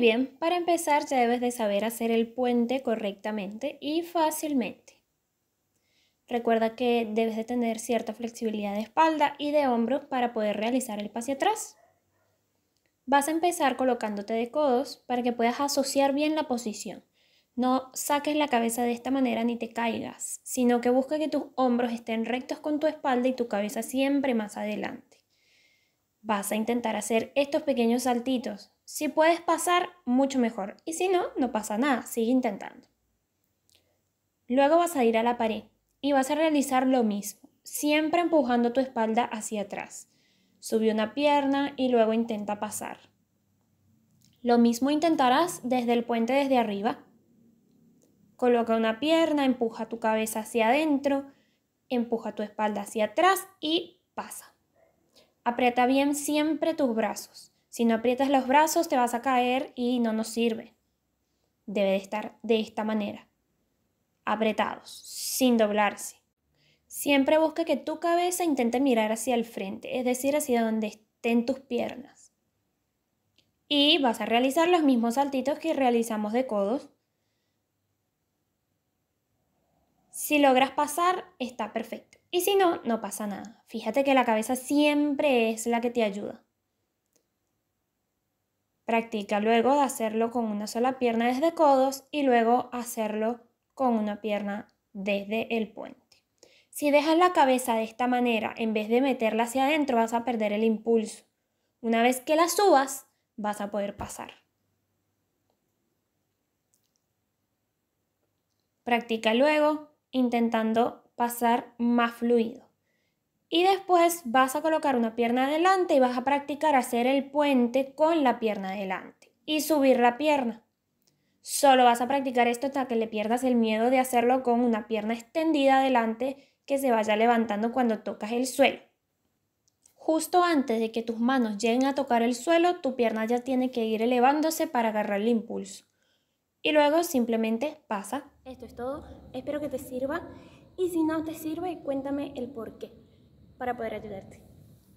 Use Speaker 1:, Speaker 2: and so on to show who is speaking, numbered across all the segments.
Speaker 1: bien, para empezar ya debes de saber hacer el puente correctamente y fácilmente. Recuerda que debes de tener cierta flexibilidad de espalda y de hombros para poder realizar el pase atrás. Vas a empezar colocándote de codos para que puedas asociar bien la posición. No saques la cabeza de esta manera ni te caigas, sino que busca que tus hombros estén rectos con tu espalda y tu cabeza siempre más adelante. Vas a intentar hacer estos pequeños saltitos, si puedes pasar, mucho mejor. Y si no, no pasa nada, sigue intentando. Luego vas a ir a la pared y vas a realizar lo mismo, siempre empujando tu espalda hacia atrás. Sube una pierna y luego intenta pasar. Lo mismo intentarás desde el puente desde arriba. Coloca una pierna, empuja tu cabeza hacia adentro, empuja tu espalda hacia atrás y pasa. Aprieta bien siempre tus brazos. Si no aprietas los brazos te vas a caer y no nos sirve. Debe de estar de esta manera. Apretados, sin doblarse. Siempre busca que tu cabeza intente mirar hacia el frente, es decir, hacia donde estén tus piernas. Y vas a realizar los mismos saltitos que realizamos de codos. Si logras pasar, está perfecto. Y si no, no pasa nada. Fíjate que la cabeza siempre es la que te ayuda. Practica luego de hacerlo con una sola pierna desde codos y luego hacerlo con una pierna desde el puente. Si dejas la cabeza de esta manera, en vez de meterla hacia adentro, vas a perder el impulso. Una vez que la subas, vas a poder pasar. Practica luego intentando pasar más fluido. Y después vas a colocar una pierna adelante y vas a practicar hacer el puente con la pierna adelante y subir la pierna. Solo vas a practicar esto hasta que le pierdas el miedo de hacerlo con una pierna extendida adelante que se vaya levantando cuando tocas el suelo. Justo antes de que tus manos lleguen a tocar el suelo, tu pierna ya tiene que ir elevándose para agarrar el impulso. Y luego simplemente pasa. Esto es todo, espero que te sirva y si no te sirve, cuéntame el por qué para poder ayudarte.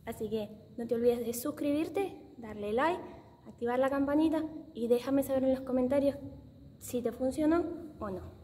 Speaker 1: Así que no te olvides de suscribirte, darle like, activar la campanita y déjame saber en los comentarios si te funcionó o no.